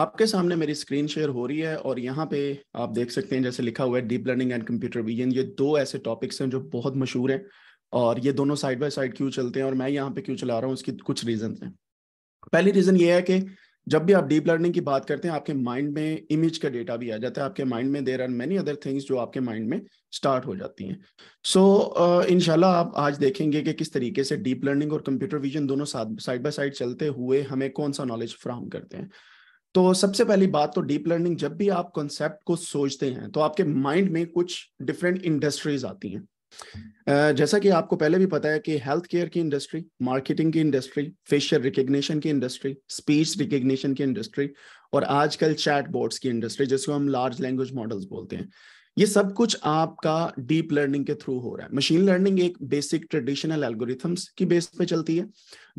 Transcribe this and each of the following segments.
आपके सामने मेरी स्क्रीन शेयर हो रही है और यहाँ पे आप देख सकते हैं जैसे लिखा हुआ है deep learning and computer vision ये दो ऐसे टॉपिक्स हैं जो बहुत मशहूर हैं और ये दोनों साइड बाय साइड क्यों चलते हैं और मैं यहाँ पे क्यों चला रहा हूँ उसकी कुछ रीजन हैं पहली रीजन ये है कि जब भी आप डीप लर्निंग की बात करते हैं आपके माइंड में इमेज का डेटा भी आ जाता है आपके माइंड में there are many other things जो आपके माइंड में स्टार्ट हो जाती हैं सो so, uh, इनशाला आप आज देखेंगे कि किस तरीके से डीप लर्निंग और कंप्यूटर विजन दोनों साइड बाय साइड चलते हुए हमें कौन सा नॉलेज फ्राहम करते हैं तो सबसे पहली बात तो डीप लर्निंग जब भी आप कॉन्सेप्ट को सोचते हैं तो आपके माइंड में कुछ डिफरेंट इंडस्ट्रीज आती हैं जैसा कि आपको पहले भी पता है कि हेल्थ केयर की इंडस्ट्री मार्केटिंग की इंडस्ट्री फेशियल रिकग्निशन की इंडस्ट्री स्पीच रिकग्निशन की इंडस्ट्री और आजकल चैट बोर्ड्स की इंडस्ट्री जिसको हम लार्ज लैंग्वेज मॉडल्स बोलते हैं ये सब कुछ आपका डीप लर्निंग के थ्रू हो रहा है मशीन लर्निंग एक बेसिक ट्रेडिशनल एल्गोरिथम्स की बेस पे चलती है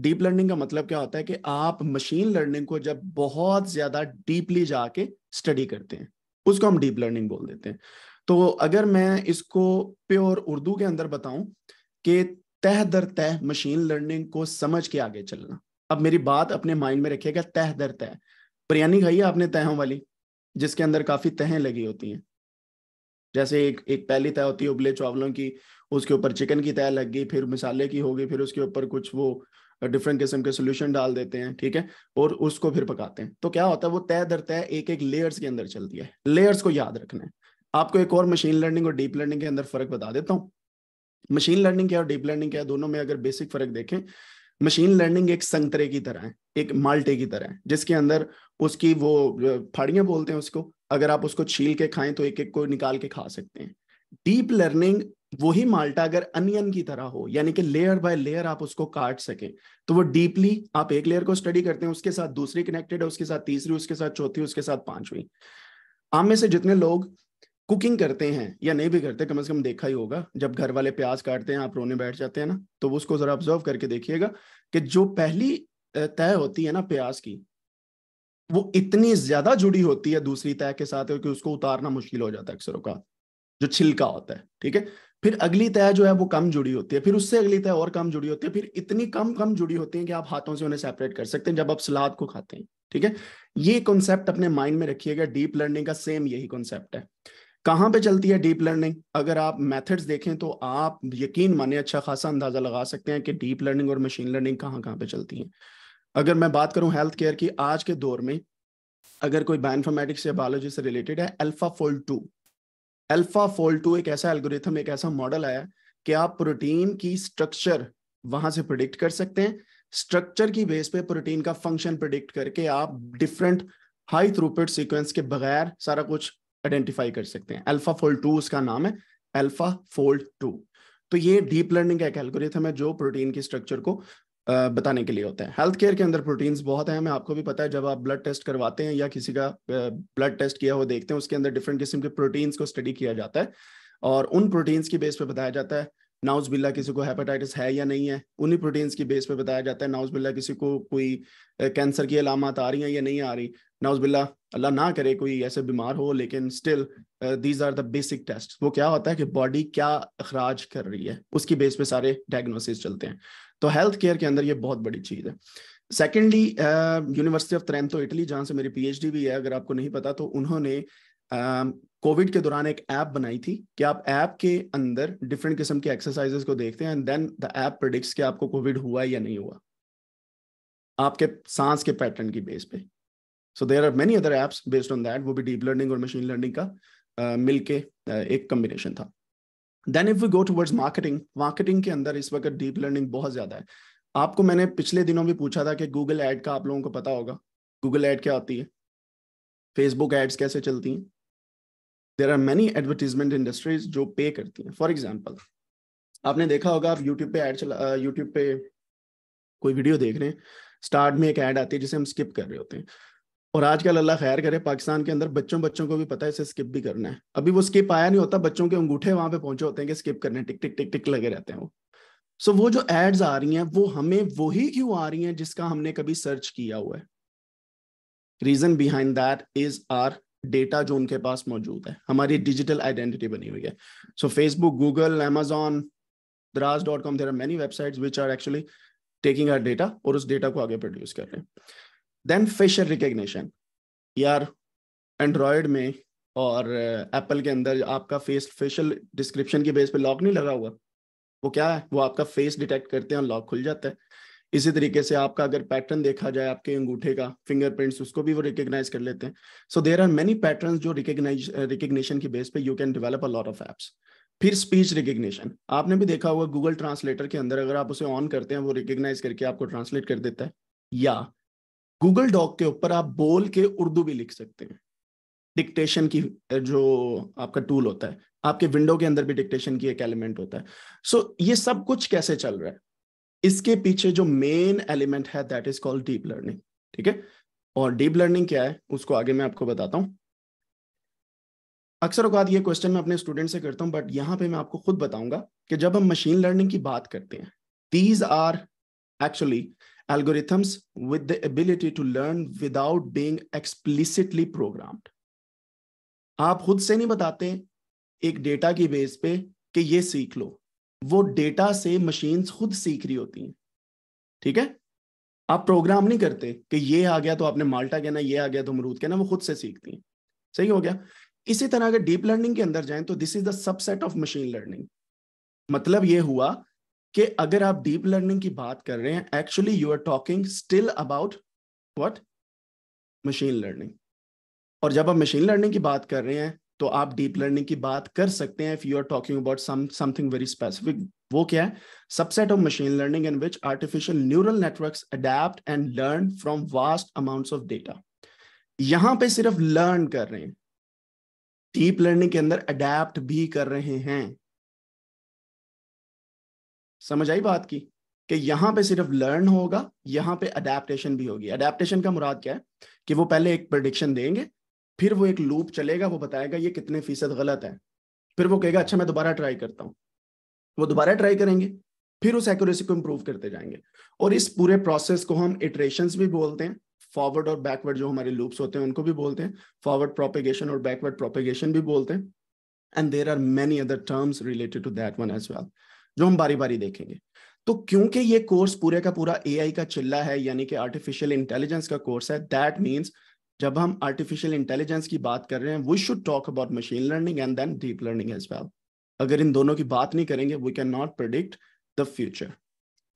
डीप लर्निंग का मतलब क्या होता है कि आप मशीन लर्निंग को जब बहुत ज्यादा डीपली जाके स्टडी करते हैं उसको हम डीप लर्निंग बोल देते हैं तो अगर मैं इसको प्योर उर्दू के अंदर बताऊं कि तह दर तह मशीन लर्निंग को समझ के आगे चलना अब मेरी बात अपने माइंड में रखिएगा तह दर तह बिरयानी खाई आपने तहों वाली जिसके अंदर काफी तहें लगी होती हैं जैसे एक एक पहली तय होती है उबले चावलों की उसके ऊपर चिकन की तय लग गई फिर मसाले की होगी फिर उसके ऊपर कुछ वो डिफरेंट किस्म के सोल्यूशन डाल देते हैं ठीक है और उसको फिर पकाते हैं तो क्या होता है वो तय दर तय एक एक लेयर्स के अंदर चलती है लेयर्स को याद रखना है आपको एक और मशीन लर्निंग और डीप लर्निंग के अंदर फर्क बता देता हूँ मशीन लर्निंग क्या और डीप लर्निंग क्या दोनों में अगर बेसिक फर्क देखें मशीन लर्निंग एक संतरे की तरह है एक माल्टे की तरह है जिसके अंदर उसकी वो फाड़ियां बोलते हैं उसको अगर आप उसको छील के खाएं तो एक एक को निकाल के खा सकते हैं डीप लर्निंग वही माल्टा अगर अनियन की तरह हो यानी कि लेयर बाय लेयर आप उसको काट सके तो वो डीपली आप एक लेयर को स्टडी करते हैं उसके साथ दूसरी कनेक्टेड है उसके साथ तीसरी उसके साथ चौथी उसके साथ पांचवी आम में से जितने लोग कुकिंग करते हैं या नहीं भी करते कम से कम देखा ही होगा जब घर वाले प्याज काटते हैं आप रोने बैठ जाते हैं ना तो उसको जरा ऑब्जर्व करके देखिएगा कि जो पहली तय होती है ना प्याज की वो इतनी ज्यादा जुड़ी होती है दूसरी तय के साथ कि उसको उतारना मुश्किल हो जाता है अक्सर का जो छिलका होता है ठीक है फिर अगली तय जो है वो कम जुड़ी होती है फिर उससे अगली तय और कम जुड़ी होती है फिर इतनी कम कम जुड़ी होती है कि आप हाथों से उन्हें सेपरेट कर सकते हैं जब आप सलाद को खाते हैं ठीक है ये कॉन्सेप्ट अपने माइंड में रखिएगा डीप लर्निंग का सेम यही कॉन्सेप्ट है कहाँ पे चलती है डीप लर्निंग अगर आप मेथड्स देखें तो आप यकीन माने अच्छा खासा अंदाजा लगा सकते हैं कि डीप लर्निंग और मशीन लर्निंग कहाँ कहाँ पे चलती हैं अगर मैं बात करूं हेल्थ केयर की आज के दौर में अगर कोई बायोइन्फॉर्मेटिक्स या बायोलॉजी से रिलेटेड है AlphaFold two AlphaFold two एक ऐसा एल्गोरिथम एक ऐसा मॉडल आया कि आप प्रोटीन की स्ट्रक्चर वहां से प्रिडिक्ट कर सकते हैं स्ट्रक्चर की बेस पे प्रोटीन का फंक्शन प्रिडिक्ट करके आप डिफरेंट हाई थ्रूपुट सीक्वेंस के बगैर सारा कुछ आइडेंटिफाई कर सकते हैं अल्फा फोल्ड टू उसका नाम है अल्फा फोल्ड टू तो ये डीप लर्निंग का एक एल्गोरिथम है जो प्रोटीन की स्ट्रक्चर को बताने के लिए होता है हेल्थ केयर के अंदर प्रोटीन्स बहुत है हमें आपको भी पता है जब आप ब्लड टेस्ट करवाते हैं या किसी का ब्लड टेस्ट किया हुआ देखते हैं उसके अंदर डिफरेंट किस्म के प्रोटीन्स को स्टडी किया जाता है और उन प्रोटीन्स की बेस पे बताया जाता है बिल्ला किसी को हेपेटाइटिस है या नहीं है उन्हीं प्रोटीन्स की बेस पे बताया जाता है बिल्ला किसी को कोई कैंसर की अलामत आ रही है या नहीं आ रही बिल्ला अल्लाह ना करे कोई ऐसे बीमार हो लेकिन still these are the basic test वो क्या होता है कि बॉडी क्या अखराज कर रही है उसकी बेस पे सारे डायग्नोसिस चलते हैं तो हेल्थ केयर के अंदर ये बहुत बड़ी चीज़ है secondly university of Trento Italy जहां से मेरी पीएचडी भी है अगर आपको नहीं पता तो उन्होंने कोविड um, के दौरान एक ऐप बनाई थी कि आप ऐप के अंदर डिफरेंट किस्म के एक्सरसाइजेस को देखते हैं and then the app predicts कि आपको कोविड हुआ या नहीं हुआ आपके सांस के पैटर्न की बेस पे so there are many other apps based on that वो भी डीप लर्निंग और मशीन लर्निंग का uh, मिलके uh, एक कम्बिनेशन था then if we go towards marketing marketing के अंदर इस वक्त डीप लर्निंग बहुत ज्यादा है आपको मैंने पिछले दिनों भी पूछा था कि गूगल ऐड का आप लोगों को पता होगा गूगल ऐड क्या होती है फेसबुक एड्स कैसे चलती हैं there are many advertisement industries जो पे करती हैं फॉर एग्जाम्पल आपने देखा होगा आप यूट्यूब पे एड चला यूट्यूब पे कोई वीडियो देख रहे हैं स्टार्ट में एक ऐड आती है जिसे हम स्किप कर रहे होते हैं और आजकल अल्लाह खैर करे पाकिस्तान के अंदर बच्चों बच्चों को भी पता है इसे स्किप भी करना है अभी वो स्किप आया नहीं होता बच्चों के अंगूठे वहां पे पहुंचे होते हैं कि स्किप करने टिक टिक टिक टिक लगे रहते हैं वो सो so, वो जो एड्स आ रही हैं वो हमें वही क्यों आ रही हैं जिसका हमने कभी सर्च किया हुआ है reason behind that is our data जो उनके पास मौजूद है हमारी डिजिटल आइडेंटिटी बनी हुई है so Facebook Google Amazon Daraz dot com there are many website which are actually taking our data और उस डेटा को आगे प्रोड्यूस कर रहे हैं देन फेशियल रिकग्निशन यार एंड्रॉयड में और एप्पल uh, के अंदर आपका फेस फेशियल डिस्क्रिप्शन के बेस पे लॉक नहीं लगा हुआ वो क्या है वो आपका फेस डिटेक्ट करते हैं और लॉक खुल जाता है इसी तरीके से आपका अगर पैटर्न देखा जाए आपके अंगूठे का फिंगरप्रिंट्स उसको भी वो रिकग्नाइज कर लेते हैं so there are many pattern जो रिकग्नाइज रिकग्निशन की बेस पे you can develop a lot of apps फिर स्पीच रिकग्निशन आपने भी देखा होगा गूगल ट्रांसलेटर के अंदर अगर आप उसे ऑन करते हैं वो रिकग्नाइज करके आपको ट्रांसलेट कर देता है या गूगल डॉक के ऊपर आप बोल के उर्दू भी लिख सकते हैं डिक्टेशन की जो आपका टूल होता है आपके विंडो के अंदर भी डिक्टेशन की एक एलिमेंट होता है सो so, ये सब कुछ कैसे चल रहा है इसके पीछे जो मेन एलिमेंट है that is called deep learning ठीक है और डीप लर्निंग क्या है उसको आगे मैं आपको बताता हूं अक्सर ये क्वेश्चन मैं अपने स्टूडेंट से करता हूं बट यहां पे मैं आपको खुद बताऊंगा कि जब हम मशीन लर्निंग की बात करते हैं these are actually algorithms with the ability to learn without being explicitly programmed आप खुद से नहीं बताते एक डेटा की बेस पे कि ये सीख लो वो डेटा से मशीन्स खुद सीख रही होती हैं ठीक है आप प्रोग्राम नहीं करते कि ये आ गया तो आपने माल्टा कहना ये आ गया तो अमरूद कहना वो खुद से सीखती हैं सही हो गया इसी तरह अगर डीप लर्निंग के अंदर जाएं तो this is the subset of machine learning मतलब ये हुआ कि अगर आप डीप लर्निंग की बात कर रहे हैं actually you are talking still about what machine learning और जब आप मशीन लर्निंग की बात कर रहे हैं तो आप डीप लर्निंग की बात कर सकते हैं if you are talking about some something very specific वो क्या है subset of machine learning in which artificial neural networks adapt and learn from vast amounts of data यहां पे सिर्फ लर्न कर रहे हैं डीप लर्निंग के अंदर अडेप्ट भी कर रहे हैं समझ आई बात की कि यहां पे सिर्फ लर्न होगा यहां पे अडेप्टेशन भी होगी अडेप्टेशन का मुराद क्या है कि वो पहले एक प्रडिक्शन देंगे फिर वो एक लूप चलेगा वो बताएगा ये कितने फीसद गलत है फिर वो कहेगा अच्छा मैं दोबारा ट्राई करता हूँ वो दोबारा ट्राई करेंगे फिर उस एक्यूरेसी को इम्प्रूव करते जाएंगे और इस पूरे प्रोसेस को हम इटरेशन भी बोलते हैं फॉरवर्ड और बैकवर्ड जो हमारे लूप्स होते हैं उनको भी बोलते हैं फॉरवर्ड प्रोपेगेशन और बैकवर्ड प्रोपेगेशन भी बोलते हैं and there are many other terms related to that one as well जो हम बारी बारी देखेंगे तो क्योंकि ये कोर्स पूरे का पूरा एआई का चिल्ला है यानी कि आर्टिफिशियल इंटेलिजेंस का कोर्स है दैट मीन्स जब हम आर्टिफिशियल इंटेलिजेंस की बात कर रहे हैं we should talk about machine learning and then deep learning as well अगर इन दोनों की बात नहीं करेंगे we can not predict the future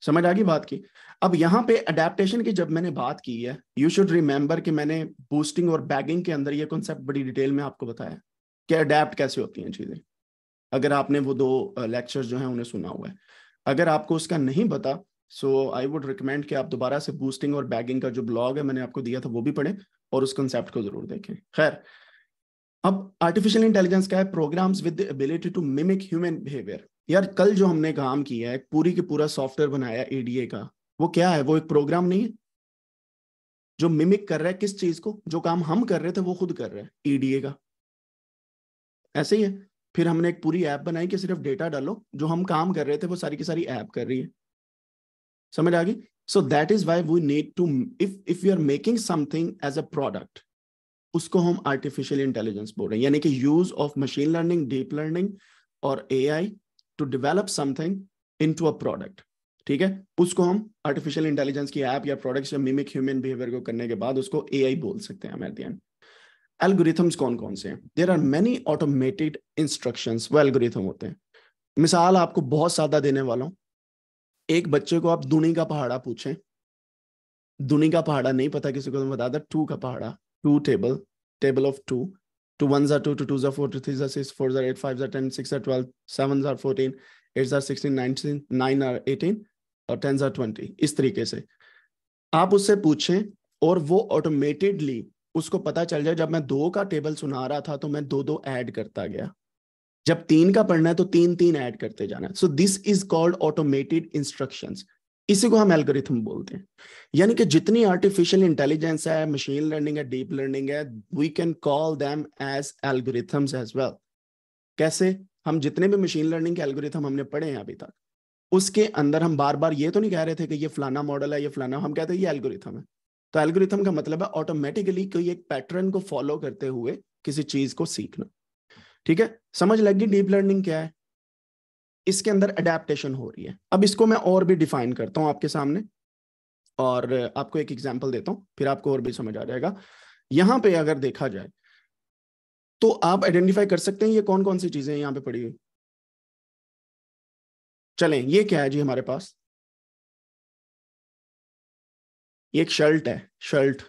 समझ आ गई बात की अब यहाँ पे अडेप्टेशन की जब मैंने बात की है यू शुड रिमेंबर कि मैंने बूस्टिंग और बैगिंग के अंदर ये कॉन्सेप्ट बड़ी डिटेल में आपको बताया कि अडेप्ट कैसे होती हैं चीज़ें अगर आपने वो दो लेक्चर जो हैं उन्हें सुना हुआ है अगर आपको उसका नहीं पता सो आई वुड रिकमेंड कि आप दोबारा से बूस्टिंग और बैगिंग का जो ब्लॉग है मैंने आपको दिया था वो भी पढ़ें और उस कंसेप्ट को जरूर देखें खैर अब आर्टिफिशियल इंटेलिजेंस क्या है programs with the ability to mimic human behaviour यार कल जो हमने काम किया है पूरी के पूरा सॉफ्टवेयर बनाया एडीए का वो क्या है वो एक प्रोग्राम नहीं है जो मिमिक कर रहा है किस चीज को जो काम हम कर रहे थे वो खुद कर रहा है ईडीए का ऐसे ही है फिर हमने एक पूरी ऐप बनाई कि सिर्फ डेटा डालो जो हम काम कर रहे थे वो सारी की सारी ऐप कर रही है समझ आ गई so that is why we need to if if we are making something as a product उसको हम आर्टिफिशियल इंटेलिजेंस बोल रहे हैं यानी कि use of machine learning deep learning और AI to develop something into a product ठीक है उसको हम आर्टिफिशियल इंटेलिजेंस की ऐप या प्रोडक्ट्स या मिमिक ह्यूमन बिहेवियर को करने के बाद उसको ए आई बोल सकते हैं हम एट एल्गोरिथम्स कौन कौन से हैं there are many automated instruction वो एल्गोरिथम होते हैं मिसाल आपको बहुत ज्यादा देने वाला हूँ एक बच्चे को आप दुनी का पहाड़ा पूछें दुनी का पहाड़ा नहीं पता किसी को तो बता था टू का पहाड़ा two table table of two two one जार टू टू टू जार फोर टू थ्री जार सिक्स फोर जार एट फाइव जार टेन सिक्स जार ट्वेल्व सेवन जार फोर्टीन एट जार sixteen nineteen nine are eighteen और टेन जार ट्वेंटी इस तरीके से आप उससे पूछें और वो ऑटोमेटेडली उसको पता चल जाए जब मैं दो का टेबल सुना रहा था तो मैं दो दो ऐड करता गया जब तीन का पढ़ना है तो तीन तीन ऐड करते जाना है so this is called automated instruction इसी को हम एल्गोरिथम बोलते हैं यानी कि जितनी आर्टिफिशियल इंटेलिजेंस है मशीन लर्निंग है डीप लर्निंग है we can call them as algorithms as well कैसे हम जितने भी मशीन लर्निंग के एल्गोरिथम हमने पढ़े हैं अभी तक उसके अंदर हम बार बार ये तो नहीं कह रहे थे कि ये फलाना मॉडल है ये फलाना हम कहते हैं ये एल्गोरिथम है तो एल्गोरिथम का मतलब है ऑटोमेटिकली कोई एक पैटर्न को फॉलो करते हुए किसी चीज को सीखना ठीक है समझ लग गई डीप लर्निंग क्या है इसके अंदर अडेप्टेशन हो रही है अब इसको मैं और भी डिफाइन करता हूं आपके सामने और आपको एक एग्जाम्पल देता हूं फिर आपको और भी समझ आ जाएगा यहां पे अगर देखा जाए तो आप आइडेंटिफाई कर सकते हैं ये कौन कौन सी चीजें यहां पे पड़ी हुई चलें ये क्या है जी हमारे पास ये एक शर्ट है शर्ट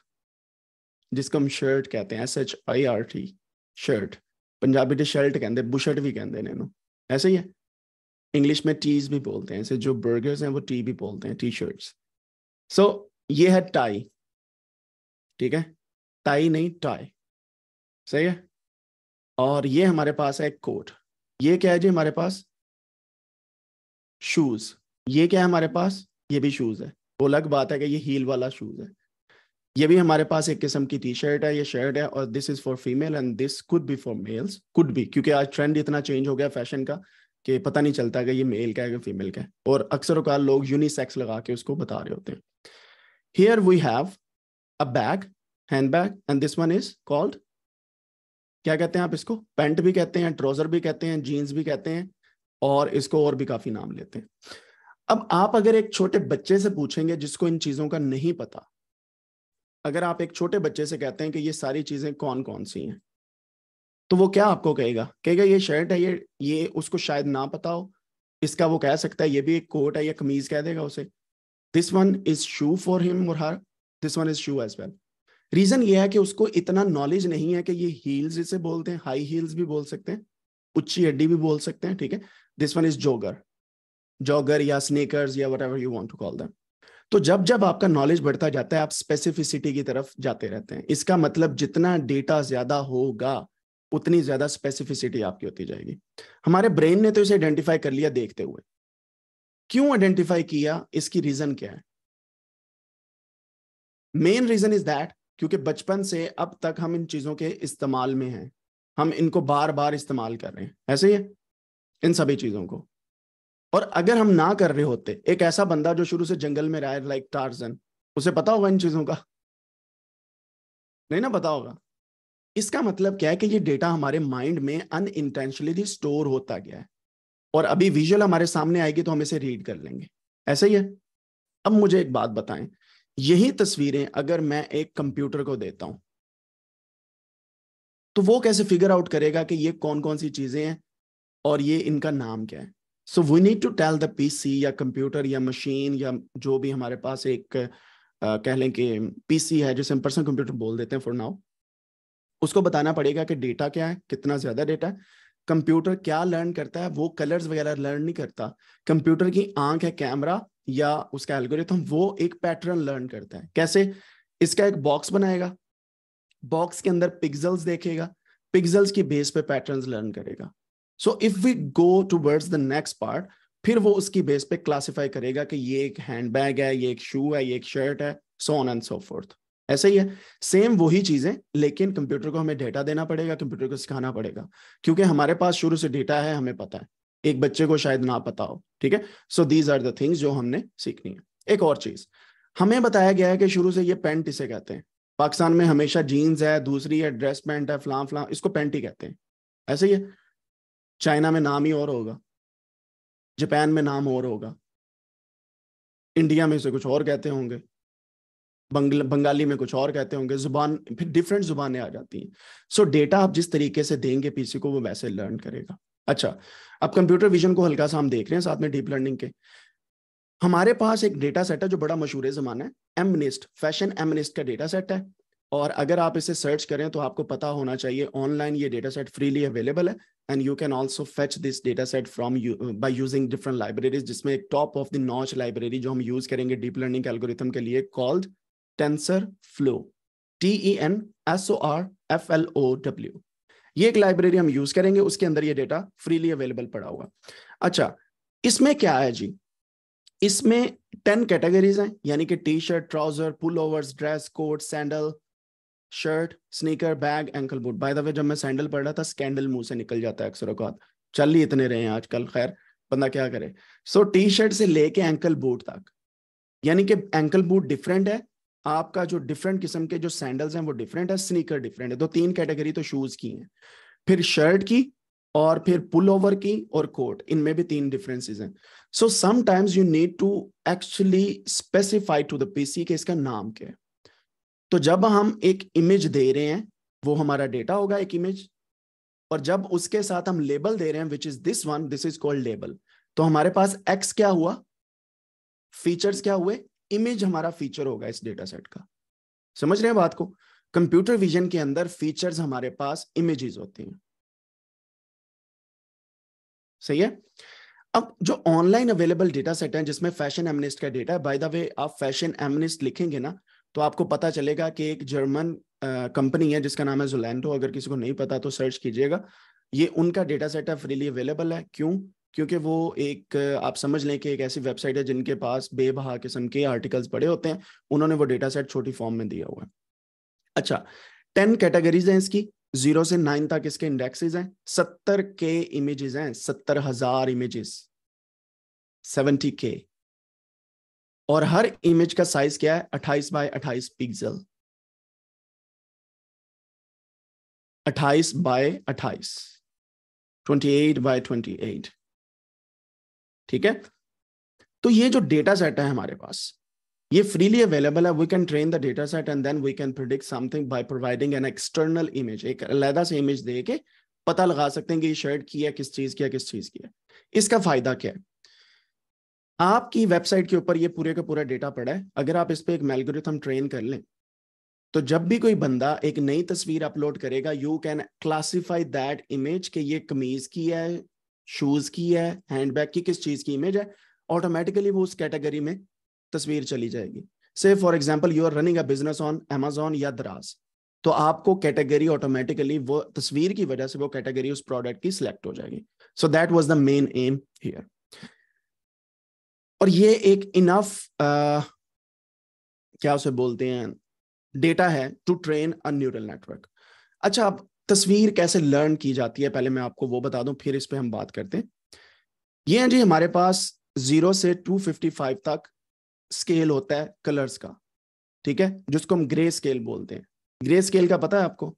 जिसको हम शर्ट कहते हैं S H I R T shirt Punjabi ਦੇ शर्ट ਕਹਿੰਦੇ बुशर्ट भी ਕਹਿੰਦੇ ਨੇ ਇਹਨੂੰ ऐसे ही है इंग्लिश में टीज भी बोलते हैं ऐसे जो बर्गर्स हैं वो टी भी बोलते हैं टी शर्ट्स सो ये है टाई ठीक है टाई नहीं टाई सही है और ये हमारे पास है कोट ये क्या है जी हमारे पास शूज ये क्या है हमारे पास ये भी शूज है वो अलग बात है कि ये हील वाला शूज है ये भी हमारे पास एक किस्म की टी शर्ट है ये शर्ट है और this is for female and this could be for males could भी क्योंकि आज ट्रेंड इतना चेंज हो गया फैशन का कि पता नहीं चलता कि ये मेल का है कि फीमेल का है और अक्सर अकार लोग यूनिसेक्स लगा के उसको बता रहे होते हैं here we have a bag hand bag and this one is called क्या कहते हैं आप इसको पेंट भी कहते हैं ट्राउजर भी कहते हैं जीन्स भी कहते हैं और इसको और भी काफी नाम लेते हैं अब आप अगर एक छोटे बच्चे से पूछेंगे जिसको इन चीजों का नहीं पता अगर आप एक छोटे बच्चे से कहते हैं कि ये सारी चीज़ें कौन कौन सी हैं तो वो क्या आपको कहेगा कहेगा ये शर्ट है ये ये उसको शायद ना पता हो इसका वो कह सकता है ये भी एक कोट है या कमीज कह देगा उसे this one is shoe for him और her this one is shoe as well reason ये है कि उसको इतना नॉलेज नहीं है कि ये हील्स जिसे बोलते हैं हाई हील्स भी बोल सकते हैं उच्ची हड्डी भी बोल सकते हैं ठीक है this one is jogger jogger या स्नेकर्स या whatever you want to call them तो जब जब आपका नॉलेज बढ़ता जाता है आप स्पेसिफिसिटी की तरफ जाते रहते हैं इसका मतलब जितना डेटा ज्यादा होगा उतनी ज्यादा स्पेसिफिसिटी आपकी होती जाएगी हमारे ब्रेन ने तो इसे आइडेंटिफाई कर लिया देखते हुए क्यों आइडेंटिफाई किया इसकी रीजन क्या है मेन रीजन इज दैट क्योंकि बचपन से अब तक हम इन चीजों के इस्तेमाल में हैं हम इनको बार बार इस्तेमाल कर रहे हैं ऐसे ही है इन सभी चीजों को और अगर हम ना कर रहे होते एक ऐसा बंदा जो शुरू से जंगल में रहा है लाइक टार्जन उसे पता होगा इन चीजों का नहीं ना पता होगा इसका मतलब क्या है कि ये डेटा हमारे माइंड में अन इंटेंशनली स्टोर होता गया है और अभी विजुअल हमारे सामने आएगी तो हम इसे रीड कर लेंगे ऐसा ही है अब मुझे एक बात बताएं यही तस्वीरें अगर मैं एक कंप्यूटर को देता हूं तो वो कैसे फिगर आउट करेगा कि ये कौन कौन सी चीजें हैं और ये इनका नाम क्या है so we need to tell the PC या कंप्यूटर या मशीन या जो भी हमारे पास एक uh, कह लें कि पीसी है जिसे हम पर्सनल कंप्यूटर बोल देते हैं फॉर नाउ उसको बताना पड़ेगा कि डेटा क्या है कितना ज्यादा डेटा है कंप्यूटर क्या लर्न करता है वो कलर्स वगैरह लर्न नहीं करता कंप्यूटर की आंख है कैमरा या उसका एल्गोरिथम वो एक पैटर्न लर्न करता है कैसे इसका एक बॉक्स बनाएगा बॉक्स के अंदर पिक्सल्स देखेगा पिक्सल्स की बेस पे पैटर्न्स लर्न करेगा so if we go towards the next part फिर वो उसकी बेस पे क्लासिफाई करेगा कि ये एक हैंड बैग है ये एक शू है ये एक शर्ट है so on and so forth ऐसा ही है सेम वही चीजें लेकिन कंप्यूटर को हमें डेटा देना पड़ेगा कंप्यूटर को सिखाना पड़ेगा क्योंकि हमारे पास शुरू से डेटा है हमें पता है एक बच्चे को शायद ना पता हो ठीक है so these are the things जो हमने सीखनी है एक और चीज हमें बताया गया है कि शुरू से ये पेंट इसे कहते हैं पाकिस्तान में हमेशा जीन्स है दूसरी है ड्रेस पेंट है फ्लां फ्लां इसको पेंट ही कहते हैं ऐसे ही है चाइना में नाम ही और होगा जापान में नाम और होगा इंडिया में इसे कुछ और कहते होंगे बंगल बंगाली में कुछ और कहते होंगे जुबान फिर डिफरेंट जुबानें आ जाती हैं सो डेटा आप जिस तरीके से देंगे पीसी को वो वैसे लर्न करेगा अच्छा अब कंप्यूटर विजन को हल्का सा हम देख रहे हैं साथ में डीप लर्निंग के हमारे पास एक डेटा सेट है जो बड़ा मशहूर जमाना है एमनिस्ट फैशन एमनिस्ट का डेटा सेट है और अगर आप इसे सर्च करें तो आपको पता होना चाहिए ऑनलाइन ये डेटा सेट फ्रीली अवेलेबल है and you can also fetch this data set from by using different libraries जिसमें एक top of the notch library जो हम यूज करेंगे डीप लर्निंग एल्गोरिथम के लिए called TensorFlow T E N S O R F L O W ये एक लाइब्रेरी हम यूज करेंगे उसके अंदर ये डेटा फ्रीली अवेलेबल पड़ा होगा अच्छा इसमें क्या है जी इसमें टेन कैटेगरीज हैं यानी कि T shirt trouser pullover dress coat sandal shirt sneaker bag ankle boot by the way जब मैं सैंडल पढ़ रहा था स्कैंडल मुंह से निकल जाता है अक्सर अकात चल ही इतने रहे हैं आजकल खैर बंदा क्या करे सो टी शर्ट से लेके एंकल बूट तक यानी कि एंकल बूट डिफरेंट है आपका जो डिफरेंट किस्म के जो सैंडल्स हैं वो डिफरेंट है स्नीकर डिफरेंट है दो तीन कैटेगरी तो शूज की हैं फिर शर्ट की और फिर पुल ओवर की और कोट इनमें भी तीन डिफरेंसेस हैं so sometimes you need to actually specify to the PC के इसका नाम क्या है तो जब हम एक इमेज दे रहे हैं वो हमारा डेटा होगा एक इमेज और जब उसके साथ हम लेबल दे रहे हैं which is this one this is called label तो हमारे पास एक्स क्या हुआ फीचर्स क्या हुए इमेज हमारा फीचर होगा इस डेटा सेट का समझ रहे हैं बात को कंप्यूटर विजन के अंदर फीचर्स हमारे पास इमेजेस होती हैं सही है अब जो ऑनलाइन अवेलेबल डेटा सेट है जिसमें फैशन एमनिस्ट का डेटा है बाय द वे आप फैशन एमनिस्ट लिखेंगे ना तो आपको पता चलेगा कि एक जर्मन कंपनी है जिसका नाम है जोलैंडो अगर किसी को नहीं पता तो सर्च कीजिएगा ये उनका डेटा सेट है फ्रीली अवेलेबल है क्यों क्योंकि वो एक आप समझ लें कि एक ऐसी वेबसाइट है जिनके पास बेबहा किस्म के आर्टिकल्स पड़े होते हैं उन्होंने वो डेटा सेट छोटी फॉर्म में दिया हुआ है अच्छा टेन कैटेगरीज हैं इसकी जीरो से नाइन तक इसके इंडेक्सेज हैं सत्तर के इमेजेस हैं सत्तर हजार इमेजेस सेवेंटी के और हर इमेज का साइज क्या है अट्ठाइस बाय अट्ठाइस पिक्सल अट्ठाईस by twenty eight by twenty eight ठीक है तो ये जो डेटा सेट है हमारे पास ये फ्रीली अवेलेबल है we can train the data set and then we can predict something by providing an external image एक अलहदा से इमेज दे के पता लगा सकते हैं कि ये शर्ट की है किस चीज की है किस चीज की है इसका फायदा क्या है आपकी वेबसाइट के ऊपर ये पूरे का पूरा डेटा पड़ा है अगर आप इस पर एक मेलगोरिथम ट्रेन कर लें तो जब भी कोई बंदा एक नई तस्वीर अपलोड करेगा you can classify that image कि ये कमीज की है शूज की है हैंडबैग की किस चीज की इमेज है ऑटोमेटिकली वो उस कैटेगरी में तस्वीर चली जाएगी से for example you are running a business on Amazon या दराज तो आपको कैटेगरी ऑटोमेटिकली वो तस्वीर की वजह से वो कैटेगरी उस प्रोडक्ट की सिलेक्ट हो जाएगी so that was the main aim here और ये एक इनफ uh, क्या उसे बोलते हैं डेटा है to train a neural network अच्छा अब तस्वीर कैसे लर्न की जाती है पहले मैं आपको वो बता दूं फिर इस पर हम बात करते हैं ये हैं जी हमारे पास जीरो से टू फिफ्टी फाइव तक स्केल होता है कलर्स का ठीक है जिसको हम ग्रे स्केल बोलते हैं ग्रे स्केल का पता है आपको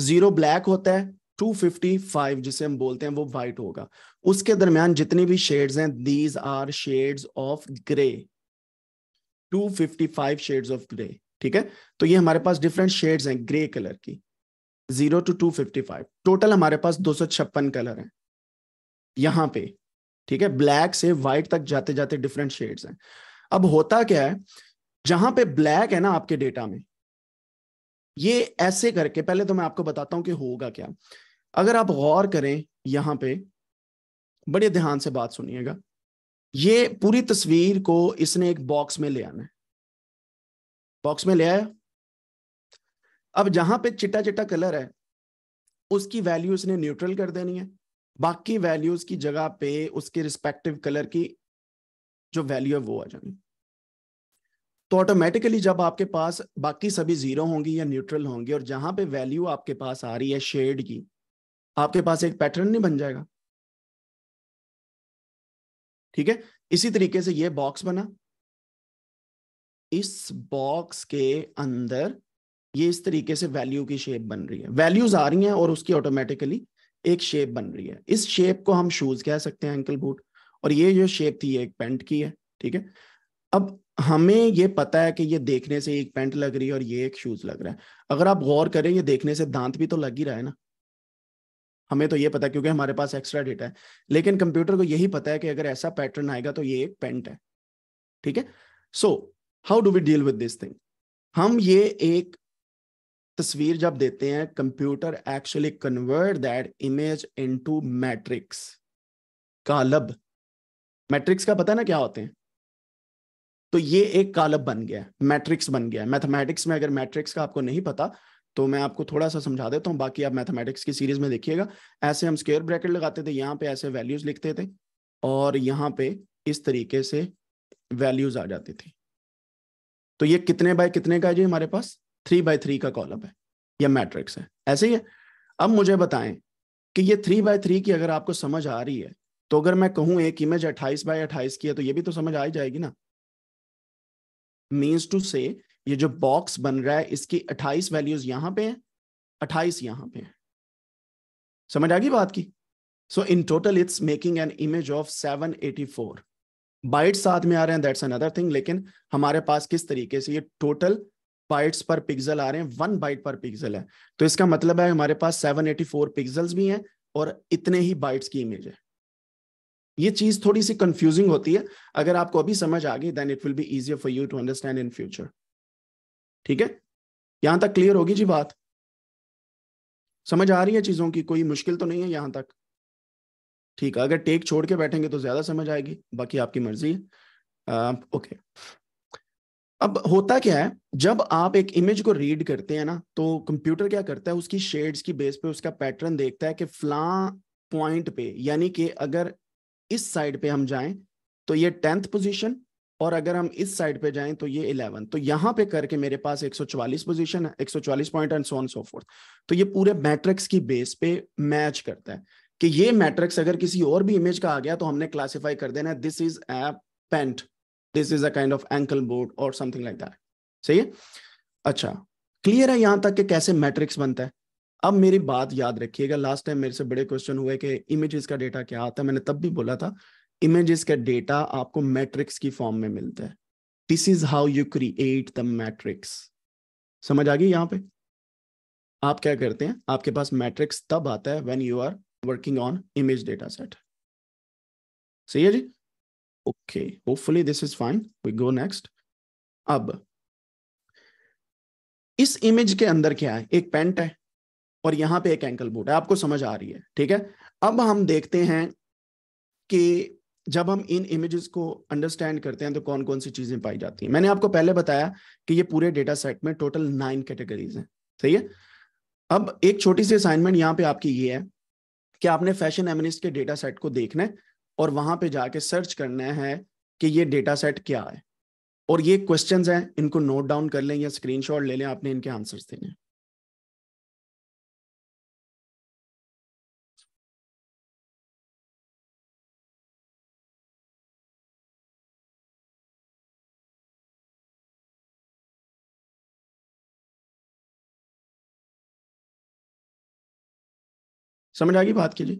जीरो ब्लैक होता है 255 जिसे हम बोलते हैं वो वाइट होगा उसके दरमियान जितनी भी शेड्स हैं these are shades of grey 255 shades of grey ठीक है तो ये हमारे पास डिफरेंट शेड्स हैं ग्रे कलर की zero to two fifty five total हमारे पास दो सौ छप्पन कलर हैं यहाँ पे ठीक है ब्लैक से व्हाइट तक जाते जाते डिफरेंट शेड्स हैं अब होता क्या है जहां पे ब्लैक है ना आपके डेटा में ये ऐसे करके पहले तो मैं आपको बताता हूं कि होगा क्या अगर आप गौर करें यहाँ पे बड़े ध्यान से बात सुनिएगा ये पूरी तस्वीर को इसने एक बॉक्स में ले आना है बॉक्स में ले आया अब जहां पे चिट्टा चिट्टा कलर है उसकी वैल्यू इसने न्यूट्रल कर देनी है बाकी वैल्यूज की जगह पे उसके रिस्पेक्टिव कलर की जो वैल्यू है वो आ जानी तो ऑटोमेटिकली जब आपके पास बाकी सभी जीरो होंगी या न्यूट्रल होंगी और जहां पे वैल्यू आपके पास आ रही है शेड की आपके पास एक पैटर्न नहीं बन जाएगा ठीक है इसी तरीके से ये बॉक्स बना इस बॉक्स के अंदर ये इस तरीके से वैल्यू की शेप बन रही है वैल्यूज आ रही हैं और उसकी ऑटोमेटिकली एक शेप बन रही है इस शेप को हम शूज कह सकते हैं एंकल बूट और ये जो शेप थी ये एक पेंट की है ठीक है अब हमें ये पता है कि ये देखने से एक पेंट लग रही है और ये एक शूज लग रहा है अगर आप गौर करें ये देखने से दांत भी तो लग ही रहा है ना हमें तो ये पता है क्योंकि हमारे पास एक्स्ट्रा डेटा है लेकिन कंप्यूटर को यही पता है कि अगर ऐसा पैटर्न आएगा तो ये एक पेंट है ठीक है so how do we deal with this thing हम ये एक तस्वीर जब देते हैं computer actually convert that image into matrix कालब मैट्रिक्स का पता है ना क्या होते हैं तो ये एक कालब बन गया मैट्रिक्स बन गया मैथमेटिक्स में अगर मैट्रिक्स का आपको नहीं पता तो मैं आपको थोड़ा सा समझा देता हूँ बाकी आप मैथमेटिक्स की सीरीज में देखिएगा ऐसे हम स्केयर ब्रैकेट लगाते थे यहाँ पे ऐसे वैल्यूज लिखते थे और यहाँ पे इस तरीके से वैल्यूज आ जाती थी तो ये कितने बाय कितने का है जी हमारे पास थ्री बाय थ्री का कॉलम है या मैट्रिक्स है ऐसे ही है अब मुझे बताएं कि ये थ्री बाय थ्री की अगर आपको समझ आ रही है तो अगर मैं कहूं एक इमेज अट्ठाईस बाय अट्ठाईस की है तो ये भी तो समझ आ ही जाएगी ना मीन्स टू से ये जो बॉक्स बन रहा है इसकी 28 वैल्यूज यहां पे हैं 28 यहां पे हैं समझ आ गई बात की so in total it's making an image of 784 byte साथ में आ रहे हैं दैट्स अनदर थिंग लेकिन हमारे पास किस तरीके से ये टोटल बाइट्स पर पिक्सल आ रहे हैं वन बाइट पर पिक्सल है तो इसका मतलब है हमारे पास 784 पिक्सल्स भी हैं और इतने ही बाइट्स की इमेज है ये चीज थोड़ी सी कंफ्यूजिंग होती है अगर आपको अभी समझ आ गई then it will be easier for you to understand in future ठीक है यहां तक क्लियर होगी जी बात समझ आ रही है चीजों की कोई मुश्किल तो नहीं है यहां तक ठीक है अगर टेक छोड़ के बैठेंगे तो ज्यादा समझ आएगी बाकी आपकी मर्जी है आ, ओके अब होता क्या है जब आप एक इमेज को रीड करते हैं ना तो कंप्यूटर क्या करता है उसकी शेड्स की बेस पे उसका पैटर्न देखता है कि फ्ला पॉइंट पे यानी कि अगर इस साइड पे हम जाएं तो ये टेंथ पोजीशन और अगर हम इस साइड पे जाएं तो ये 11 तो यहाँ पे करके मेरे पास 144 पोजीशन है 144 point and so on so forth तो ये पूरे मैट्रिक्स की बेस पे मैच करता है कि ये मैट्रिक्स अगर किसी और भी इमेज का आ गया तो हमने क्लासिफाई कर देना this is a pant this is a kind of ankle board और समथिंग लाइक दैट सही है अच्छा क्लियर है यहाँ तक कि कैसे मैट्रिक्स बनता है अब मेरी बात याद रखिएगा लास्ट टाइम मेरे से बड़े क्वेश्चन हुए कि इमेजेस का डेटा क्या आता है मैंने तब भी बोला था इमेजेस का डेटा आपको मैट्रिक्स की फॉर्म में मिलता है this is how you create the matrix समझ आ गई यहाँ पे आप क्या करते हैं आपके पास मैट्रिक्स तब आता है when you are working on image data set सही है जी okay hopefully this is fine we go next अब इस इमेज के अंदर क्या है एक पेंट है और यहां पे एक एंकल बूट है आपको समझ आ रही है ठीक है अब हम देखते हैं कि जब हम इन इमेजेस को अंडरस्टैंड करते हैं तो कौन कौन सी चीजें पाई जाती हैं मैंने आपको पहले बताया कि ये पूरे डेटा सेट में टोटल नाइन कैटेगरीज हैं सही है अब एक छोटी सी असाइनमेंट यहाँ पे आपकी ये है कि आपने फैशन एमिनिस्ट के डेटा सेट को देखना है और वहां पे जाके सर्च करना है कि ये डेटा सेट क्या है और ये क्वेश्चन हैं इनको नोट डाउन कर लें या स्क्रीन ले लें आपने इनके आंसर देने हैं समझ आ गई बात कीजिए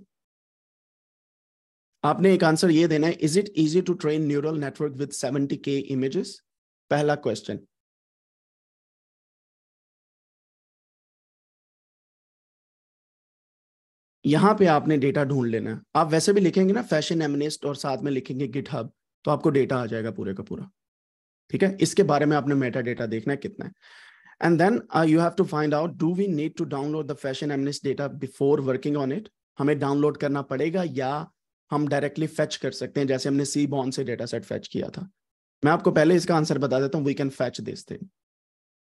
आपने एक आंसर ये देना है is it easy to train neural network with seventy K images पहला क्वेश्चन यहां पे आपने डेटा ढूंढ लेना है आप वैसे भी लिखेंगे ना फैशन एमनिस्ट और साथ में लिखेंगे गिट तो आपको डेटा आ जाएगा पूरे का पूरा ठीक है इसके बारे में आपने मेटा डेटा देखना है कितना है And then uh, you have to find out, do we need to download the fashion amnesty data before working on it? हमें डाउनलोड करना पड़ेगा या हम डायरेक्टली फैच कर सकते हैं जैसे हमने सी बॉन से डेटा सेट फैच किया था मैं आपको पहले इसका आंसर बता देता हूँ we can fetch this thing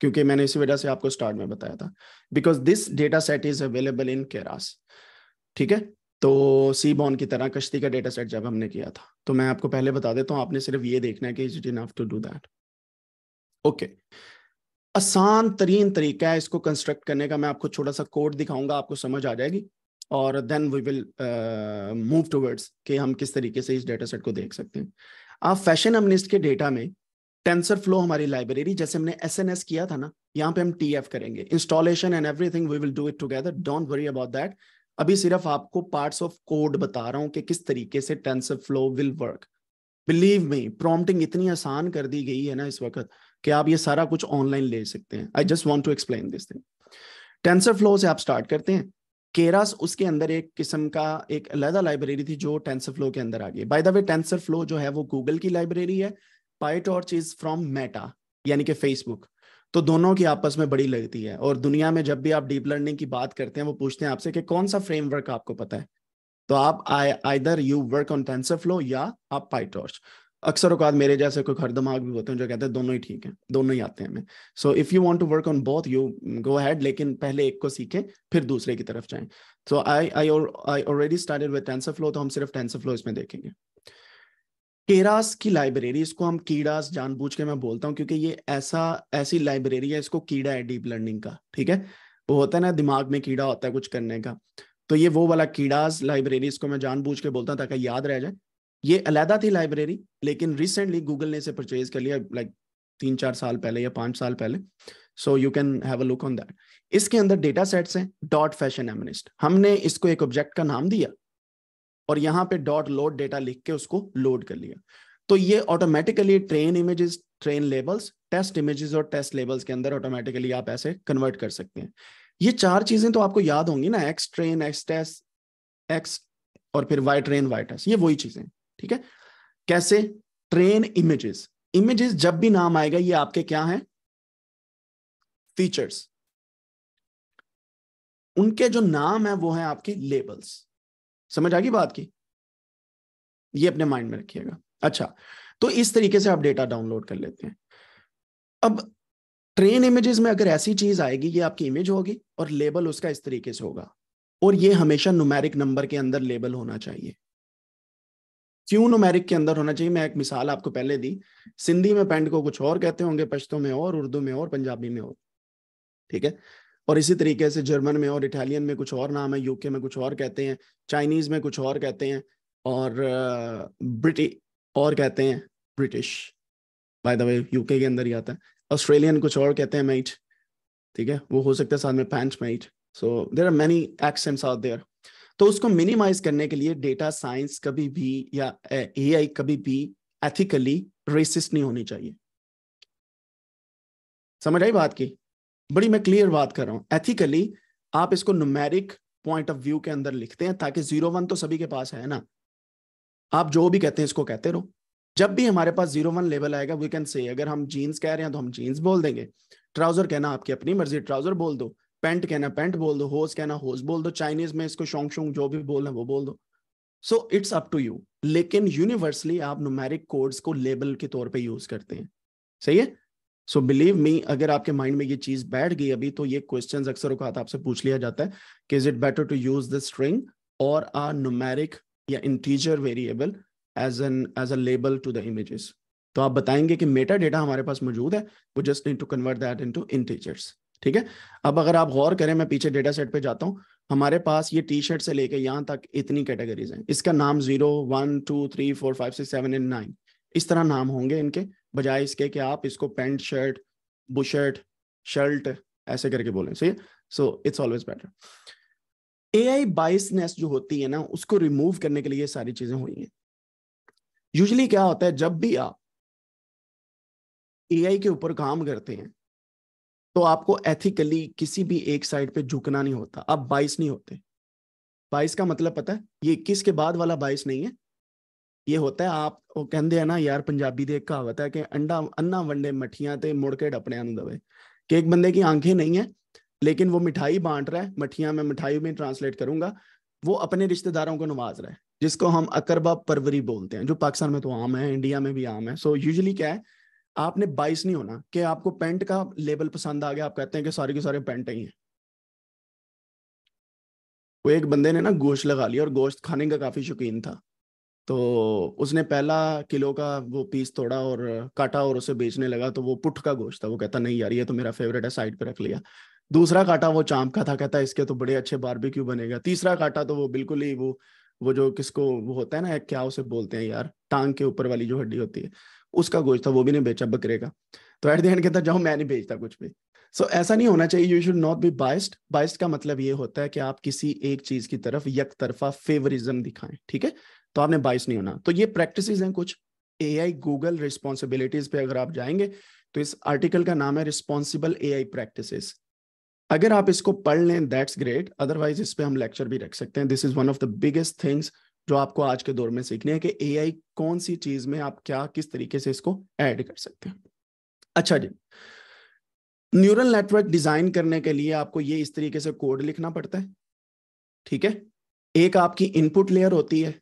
क्योंकि मैंने इसी वजह से आपको स्टार्ट में बताया था because this data set is available in Keras ठीक है तो सी बॉन की तरह कश्ती का डेटा सेट जब हमने किया था तो मैं आपको पहले बता देता हूँ आपने सिर्फ ये देखना है कि is it enough to do that okay आसान तरीन तरीका है इसको कंस्ट्रक्ट करने का मैं आपको छोटा सा कोड दिखाऊंगा आपको समझ आ जाएगी और then we will move towards कि हम किस तरीके से इस डेटा सेट को देख सकते हैं आप फैशन अमनिस्ट के डेटा में टेंसर फ्लो हमारी लाइब्रेरी जैसे हमने एस किया था ना यहाँ पे हम टी करेंगे installation and everything we will do it together don't worry about that अभी सिर्फ आपको पार्ट्स ऑफ कोड बता रहा हूँ कि किस तरीके से TensorFlow will work believe me prompting इतनी आसान कर दी गई है ना इस वक्त कि आप ये सारा कुछ ऑनलाइन ले सकते हैं I just want to explain this thing TensorFlow से आप स्टार्ट करते हैं केरास उसके अंदर एक किस्म का एक अलहदा लाइब्रेरी थी जो टेंसर फ्लो के अंदर आ गई by the way TensorFlow जो है वो गूगल की लाइब्रेरी है पाइटॉर्च इज फ्रॉम मेटा यानी कि फेसबुक तो दोनों की आपस में बड़ी लगती है और दुनिया में जब भी आप डीप लर्निंग की बात करते हैं वो पूछते हैं आपसे कि कौन सा फ्रेमवर्क आपको पता है तो आप I either you work on TensorFlow या आप पाइटॉर्च अक्सर औकात मेरे जैसे कोई खर दिमाग भी होते हैं जो कहते हैं दोनों ही ठीक है दोनों ही आते हैं हमें so if you want to work on both you go head लेकिन पहले एक को सीखें फिर दूसरे की तरफ जाएं so I I I already started with flow तो हम सिर्फ फ्लो इसमें देखेंगे केरास की लाइब्रेरी इसको हम कीड़ास जानबूझ के मैं बोलता हूँ क्योंकि ये ऐसा ऐसी लाइब्रेरी है इसको कीड़ा है डीप लर्निंग का ठीक है वो होता है ना दिमाग में कीड़ा होता है कुछ करने का तो ये वो वाला कीड़ास लाइब्रेरी इसको मैं जानबूझ के बोलता हूँ ताकि याद रह जाए ये अलहदा थी लाइब्रेरी लेकिन रिसेंटली गूगल ने इसे परचेज कर लिया लाइक तीन चार साल पहले या पांच साल पहले so you can have a look on that इसके अंदर डेटा सेट्स हैं डॉट फैशन एमनिस्ट हमने इसको एक ऑब्जेक्ट का नाम दिया और यहाँ पे डॉट लोड डेटा लिख के उसको लोड कर लिया तो ये automatically train images train labels test images और टेस्ट लेबल्स के अंदर ऑटोमेटिकली आप ऐसे कन्वर्ट कर सकते हैं ये चार चीजें तो आपको याद होंगी ना X train X test X और फिर वाई ट्रेन वाई टेस्ट ये वही चीजें ठीक है कैसे ट्रेन इमेजेस इमेजेस जब भी नाम आएगा ये आपके क्या हैं फीचर्स उनके जो नाम है वो है आपकी लेबल्स समझ आ गई बात की ये अपने माइंड में रखिएगा अच्छा तो इस तरीके से आप डेटा डाउनलोड कर लेते हैं अब ट्रेन इमेजेस में अगर ऐसी चीज आएगी ये आपकी इमेज होगी और लेबल उसका इस तरीके से होगा और ये हमेशा नुमेरिक नंबर के अंदर लेबल होना चाहिए क्यों नोमेरिक के अंदर होना चाहिए मैं एक मिसाल आपको पहले दी सिंधी में पेंट को कुछ और कहते होंगे पश्तो में और उर्दू में और पंजाबी में और ठीक है और इसी तरीके से जर्मन में और इटालियन में कुछ और नाम है यूके में कुछ और कहते हैं चाइनीज में कुछ और कहते हैं और ब्रिटि और कहते हैं British by the way UK के अंदर ही आता है ऑस्ट्रेलियन कुछ और कहते हैं मेट ठीक है वो हो सकता है साथ में पैंट मेट so there are many accents out there तो उसको मिनिमाइज करने के लिए डेटा साइंस कभी भी या एआई कभी भी एथिकली रेसिस्ट नहीं होनी चाहिए समझ आई बात की बड़ी मैं क्लियर बात कर रहा हूं एथिकली आप इसको नुमेरिक पॉइंट ऑफ व्यू के अंदर लिखते हैं ताकि जीरो वन तो सभी के पास है ना आप जो भी कहते हैं इसको कहते रहो जब भी हमारे पास जीरो वन लेवल आएगा वी कैन से अगर हम जीन्स कह रहे हैं तो हम जीन्स बोल देंगे ट्राउजर कहना आपकी अपनी मर्जी ट्राउजर बोल दो पेंट कहना पेंट बोल दो होज कहना होज बोल दो चाइनीज में इसको शोंग शोंग जो भी बोलना वो बोल दो so it's up to you लेकिन यूनिवर्सली आप नुमेरिक कोड्स को लेबल के तौर पे यूज करते हैं सही है सो बिलीव मी अगर आपके माइंड में ये चीज बैठ गई अभी तो ये क्वेश्चन अक्सर उत आपसे पूछ लिया जाता है कि is it better to use the string और आ नुमेरिक या integer variable as an as a label to the images तो आप बताएंगे कि मेटा डेटा हमारे पास मौजूद है वो just need to convert that into integers ठीक है अब अगर आप गौर करें मैं पीछे डेटा सेट पे जाता हूँ हमारे पास ये टी शर्ट से लेके यहाँ तक इतनी कैटेगरीज हैं इसका नाम zero one two three four five six seven and nine इस तरह नाम होंगे इनके बजाय इसके कि आप इसको पेंट शर्ट बुशर्ट शर्ट ऐसे करके बोलें सही so it's always better a I biasness जो होती है ना उसको रिमूव करने के लिए सारी चीजें हुई हैं यूजली क्या होता है जब भी आप ए आई के ऊपर काम करते हैं तो आपको एथिकली किसी भी एक साइड पे झुकना नहीं होता आप बाइस नहीं होते बाइस का मतलब पता है ये इक्कीस के बाद वाला बाइस नहीं है ये होता है आप वो कहते हैं ना यार पंजाबी देख कहावत है कि अंडा अन्ना वंडे मठिया ते मुड़ के डपने दबे कि एक बंदे की आंखें नहीं है लेकिन वो मिठाई बांट रहा है मठिया में मिठाई में ट्रांसलेट करूंगा वो अपने रिश्तेदारों को नवाज रहा है जिसको हम अकरबा परवरी बोलते हैं जो पाकिस्तान में तो आम है इंडिया में भी आम है सो so, यूजली क्या है आपने बाइस नहीं होना कि आपको पेंट का लेबल पसंद आ गया आप कहते हैं कि सारे के सारे पेंट ही हैं वो एक बंदे ने ना गोश्त लगा लिया और गोश्त खाने का काफी शौकीन था तो उसने पहला किलो का वो पीस तोड़ा और काटा और उसे बेचने लगा तो वो पुट का गोश्त था वो कहता नहीं यार ये तो मेरा फेवरेट है साइड पे रख लिया दूसरा काटा वो चांप का था कहता इसके तो बड़े अच्छे बारबेक्यू बनेगा तीसरा काटा तो वो बिल्कुल ही वो वो जो किसको वो होता है ना क्या उसे बोलते हैं यार टांग के ऊपर वाली जो हड्डी होती है उसका गोश्त था वो भी नहीं बेचा बकरे का तो एट द एंड कहता जाओ मैं नहीं बेचता कुछ भी सो so, ऐसा नहीं होना चाहिए you should not be biased biased का मतलब ये होता है कि आप किसी एक चीज की तरफ यक तरफा फेवरिज्म दिखाएं ठीक है तो आपने बाइस नहीं होना तो ये प्रैक्टिस हैं कुछ ए आई गूगल रिस्पॉन्सिबिलिटीज पे अगर आप जाएंगे तो इस आर्टिकल का नाम है रिस्पॉन्सिबल ए आई प्रैक्टिस अगर आप इसको पढ़ लें दैट्स ग्रेट अदरवाइज इस पर हम लेक्चर भी रख सकते हैं this is one of the biggest things जो आपको आज के दौर में सीखने हैं कि ए कौन सी चीज में आप क्या किस तरीके से इसको ऐड कर सकते हैं अच्छा जी न्यूरल नेटवर्क डिजाइन करने के लिए आपको ये इस तरीके से कोड लिखना पड़ता है ठीक है एक आपकी इनपुट लेयर होती है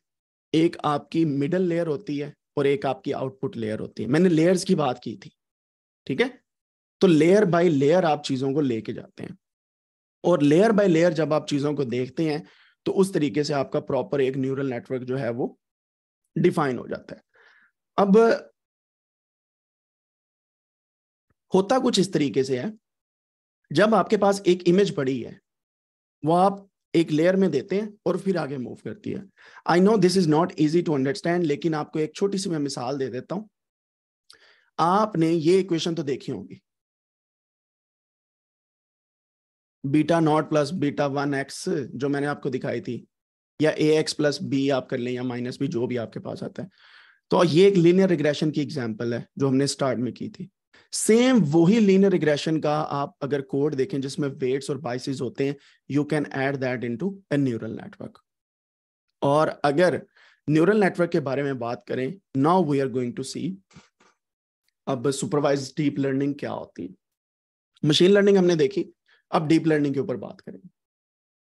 एक आपकी मिडल लेयर होती है और एक आपकी आउटपुट लेयर होती है मैंने लेयर्स की बात की थी ठीक है तो लेयर बाय लेयर आप चीजों को लेके जाते हैं और लेयर बाय लेयर जब आप चीजों को देखते हैं तो उस तरीके से आपका प्रॉपर एक न्यूरल नेटवर्क जो है वो डिफाइन हो जाता है अब होता कुछ इस तरीके से है जब आपके पास एक इमेज पड़ी है वो आप एक लेयर में देते हैं और फिर आगे मूव करती है I know this is not easy to understand लेकिन आपको एक छोटी सी मैं मिसाल दे देता हूं आपने ये इक्वेशन तो देखी होगी beta not plus beta one X जो मैंने आपको दिखाई थी या ए एक्स प्लस बी आप कर लें या माइनस बी जो भी आपके पास आता है तो ये एक लीनियर रिग्रेशन की एग्जाम्पल है जो हमने स्टार्ट में की थी सेम वही लीनियर रिग्रेशन का आप अगर कोड देखें जिसमें वेट्स और बाइसिस होते हैं you can add that in to a neural network और अगर न्यूरल नेटवर्क के बारे में बात करें now we are going to see अब सुपरवाइज डीप लर्निंग क्या होती है मशीन लर्निंग हमने देखी अब डीप लर्निंग के ऊपर बात करें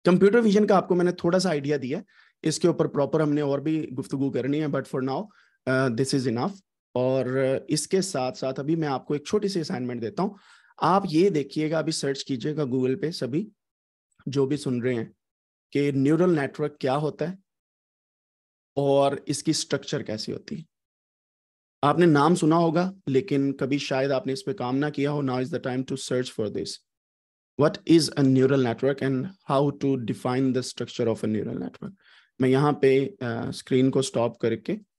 कंप्यूटर विजन का आपको मैंने थोड़ा सा आइडिया दिया इसके ऊपर प्रॉपर हमने और भी गुफ्तगु करनी है but for now this is enough और इसके साथ साथ अभी मैं आपको एक छोटी सी असाइनमेंट देता हूँ आप ये देखिएगा अभी सर्च कीजिएगा गूगल पे सभी जो भी सुन रहे हैं कि न्यूरल नेटवर्क क्या होता है और इसकी स्ट्रक्चर कैसी होती है आपने नाम सुना होगा लेकिन कभी शायद आपने इस पर काम ना किया हो now is the time to search for this what is a neural network and how to define the structure of a neural network मैं यहाँ पे स्क्रीन uh, को स्टॉप करके